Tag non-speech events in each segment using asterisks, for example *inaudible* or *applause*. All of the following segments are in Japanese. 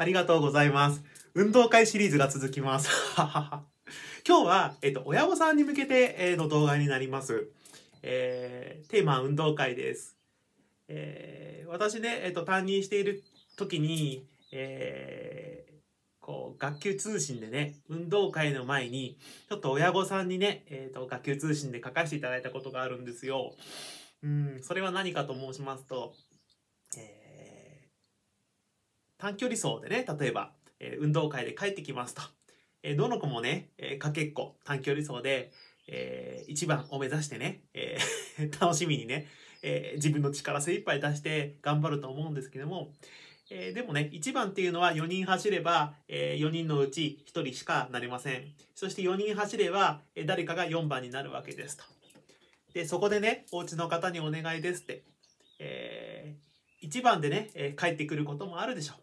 ありがとうございます。運動会シリーズが続きます。*laughs* 今日は、えっと、親御さんに向けて、えの動画になります。えー、テーマは運動会です。えー、私ね、えっと、担任している時に、えー、こう、学級通信でね、運動会の前に、ちょっと親御さんにね、えっ、と、学級通信で書かせていただいたことがあるんですよ。うん、それは何かと申しますと、短距離走でね、例えば、え運動会で帰ってきますと。えどの子もね、えかけっこ、短距離走で、えー、一番を目指してね、えー、*laughs* 楽しみにね、えー、自分の力精一杯出して頑張ると思うんですけども、えー、でもね、1番っていうのは4人走れば、えー、4人のうち1人しかなれません。そして4人走れば、え誰かが4番になるわけですと。で、そこでね、お家の方にお願いですって、え1番でね、え帰ってくることもあるでしょう。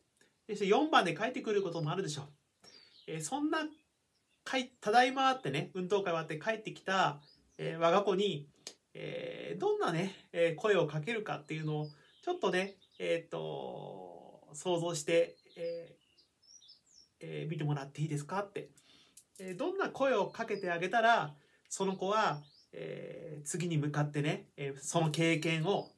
そして4番で帰ってくることもあるでしょう。えー、そんなただいまってね、運動会終わって帰ってきた、えー、我が子に、えー、どんなね、えー、声をかけるかっていうのを、ちょっとね、えっ、と、想像して、ええー、見てもらっていいですかって、えどんな声をかけてあげたら、その子は、え次に向かってね、えその経験を、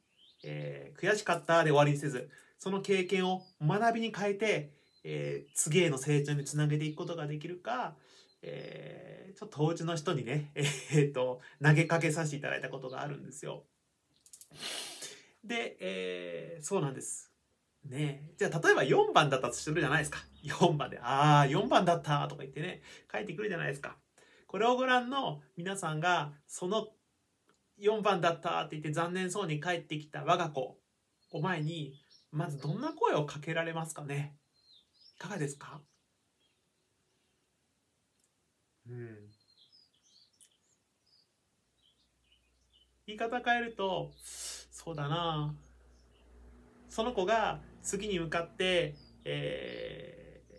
え悔しかったで終わりにせず、その経験を学びに変えて、えー、次への成長につなげていくことができるか、えー、ちょっと当時の人にね、*laughs* えー、っと、投げかけさせていただいたことがあるんですよ。で、えー、そうなんです。ねじゃあ例えば4番だったとするじゃないですか。4番で、ああ、4番だったとか言ってね、書いてくるじゃないですか。これをご覧の皆さんが、その4番だったって言って残念そうに帰ってきた我が子を前に、まずどんな声をかけられますかねいかがですかうん。言い方変えると、そうだなその子が次に向かって、えー、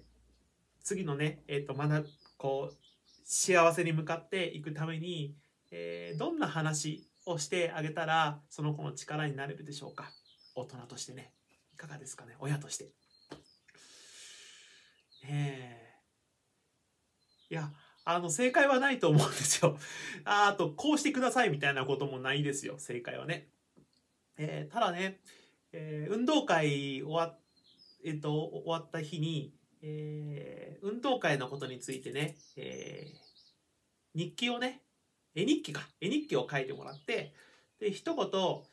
次のね、えっ、ー、と、まだ、こう、幸せに向かっていくために、えー、どんな話をしてあげたら、その子の力になれるでしょうか大人としてね。かがですかね親として。ええ。いや、あの、正解はないと思うんですよ。ああと、こうしてくださいみたいなこともないですよ、正解はね。えー、ただね、えー、運動会終わ,、えーと、終わった日に、えー、運動会のことについてね、え日記をね、絵日記か、絵日記を書いてもらって、で、一言、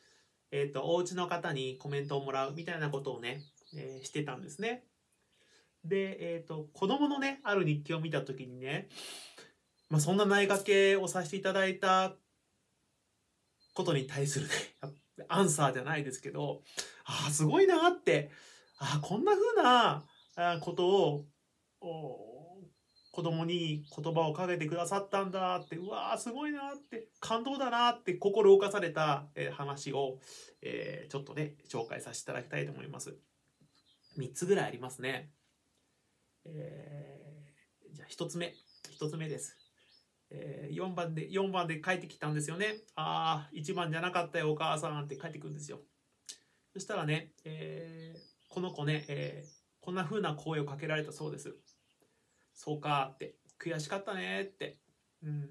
えっ、ー、と、お家の方にコメントをもらうみたいなことをね、えー、してたんですね。で、えっ、ー、と、子供のね、ある日記を見た時にね、まあ、そんな内掛けをさせていただいたことに対するね、*laughs* アンサーじゃないですけど、ああ、すごいなって、ああ、こんな風なことを、子供に言葉をかけてくださったんだってうわーすごいなって感動だなって心動かされた、え話を、えちょっとね紹介させていただきたいと思います3つぐらいありますねえー、じゃあ1つ目1つ目です、え4番で4番で帰ってきたんですよねああ1番じゃなかったよお母さんって帰ってくるんですよそしたらね、えこの子ね、えこんな風な声をかけられたそうですそうかって悔しかったねってうん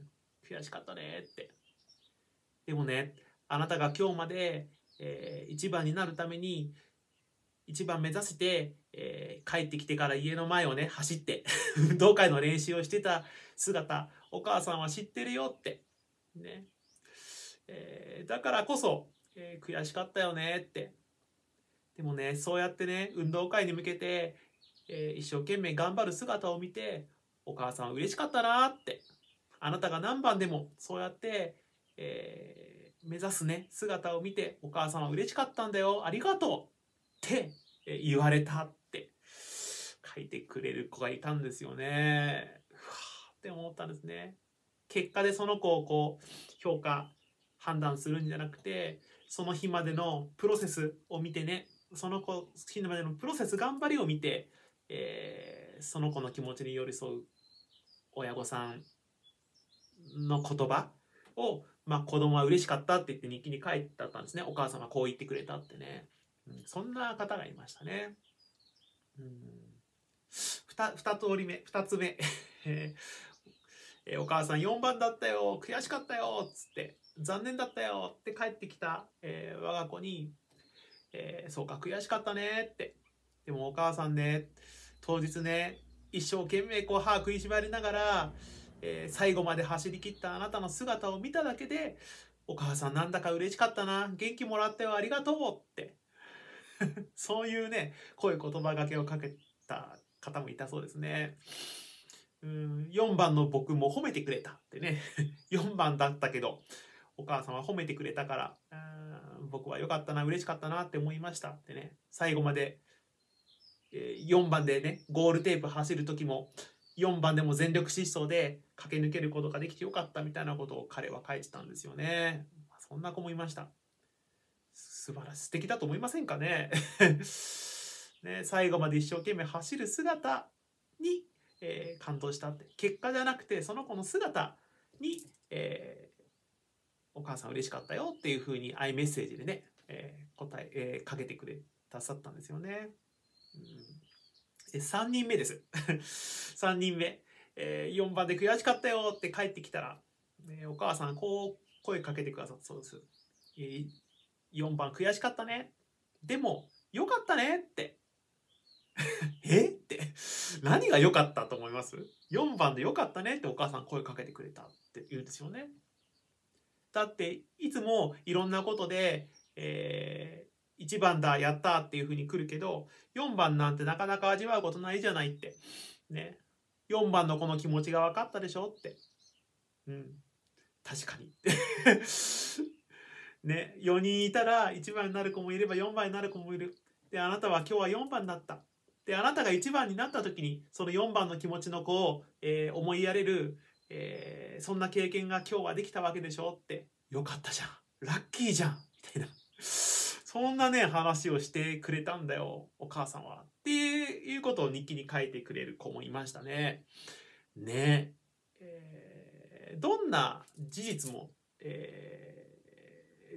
悔しかったねってでもねあなたが今日まで、えー、一番になるために一番目指して、えー、帰ってきてから家の前をね走って運動 *laughs* 会の練習をしてた姿お母さんは知ってるよってね、えー、だからこそ、えー、悔しかったよねってでもねそうやってね運動会に向けてえー、一生懸命頑張る姿を見てお母さんは嬉しかったなってあなたが何番でもそうやって、えー、目指すね姿を見てお母さんは嬉しかったんだよありがとうって言われたって書いてくれる子がいたんですよね。ふわって思ったんですね。結果でその子をこう評価判断するんじゃなくてその日までのプロセスを見てねその子日までのプロセス頑張りを見てえー、その子の気持ちに寄り添う親御さんの言葉を、まあ、子供は嬉しかったって言って日記に書いてあったんですね。お母さんがこう言ってくれたってね。うん、そんな方がいましたね。うん、2, 2通り目、2つ目。*laughs* えー、お母さん4番だったよ、悔しかったよ、つって、残念だったよって帰ってきた、えー、我が子に、えー、そうか、悔しかったねって、でもお母さんね、当日ね、一生懸命こう歯食いしばりながら、えー、最後まで走りきったあなたの姿を見ただけで、お母さんなんだか嬉しかったな、元気もらってよ、ありがとうって。*laughs* そういうね、こういう言葉がけをかけた方もいたそうですね。うん4番の僕も褒めてくれたってね4 *laughs* 番だったけどお母さんは褒めてくれたから僕は良かったな嬉しかったなって思いましたってね最後まで4番でねゴールテープ走る時も4番でも全力疾走で駆け抜けることができてよかったみたいなことを彼は書いてたんですよね。そんな子もいました。素晴らしい素敵だと思いませんかね *laughs* ね最後まで一生懸命走る姿に、えー、感動したって結果じゃなくてその子の姿に、えー、お母さん嬉しかったよっていうふうにアイメッセージでね、えー、答ええー、かけてくれくださったんですよね。え3人目です3 *laughs* 人目、えー、4番で悔しかったよって帰ってきたら、ね、お母さんこう声かけてくださったそうです、えー、4番悔しかったねでもよかったねって *laughs* えって何が良かったと思います ?4 番で良かったねってお母さん声かけてくれたって言うんですよねだっていつもいろんなことで、え1番だ、やったっていう風に来るけど、4番なんてなかなか味わうことないじゃないって。ね。4番のこの気持ちが分かったでしょって。うん。確かに。*laughs* ね。4人いたら1番になる子もいれば4番になる子もいる。で、あなたは今日は4番だった。で、あなたが1番になった時に、その4番の気持ちの子を、えー、思いやれる、えー、そんな経験が今日はできたわけでしょって。よかったじゃん。ラッキーじゃん。みたいな。そんなね、話をしてくれたんだよ、お母さんは。っていうことを日記に書いてくれる子もいましたね。ね。えー、どんな事実も、え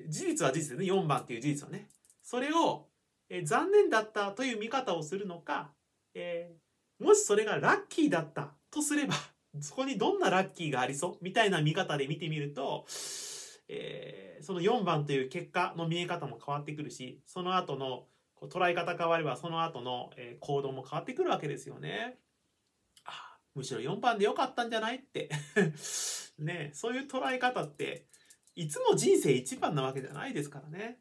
ー、事実は事実でね、4番っていう事実はね。それを、えー、残念だったという見方をするのか、えもしそれがラッキーだったとすれば、そこにどんなラッキーがありそうみたいな見方で見てみると、えー、その4番という結果の見え方も変わってくるしその後の捉え方変わればその後の、え行動も変わってくるわけですよね。あむしろ4番でよかったんじゃないって *laughs* ねそういう捉え方っていつも人生1番なわけじゃないですからね。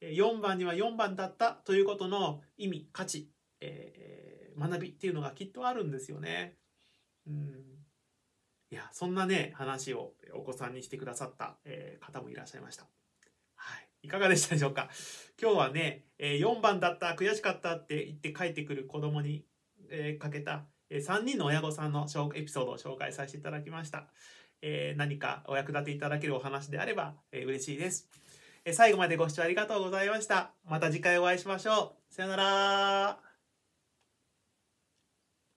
4番には4番だったということの意味価値、えー、学びっていうのがきっとあるんですよね。うんや、そんなね、話をお子さんにしてくださった、えー、方もいらっしゃいました。はい。いかがでしたでしょうか今日はね、え4番だった、悔しかったって言って帰ってくる子供に、えかけた、え3人の親御さんのエピソードを紹介させていただきました。え何かお役立ていただけるお話であれば、え嬉しいです。え最後までご視聴ありがとうございました。また次回お会いしましょう。さよなら。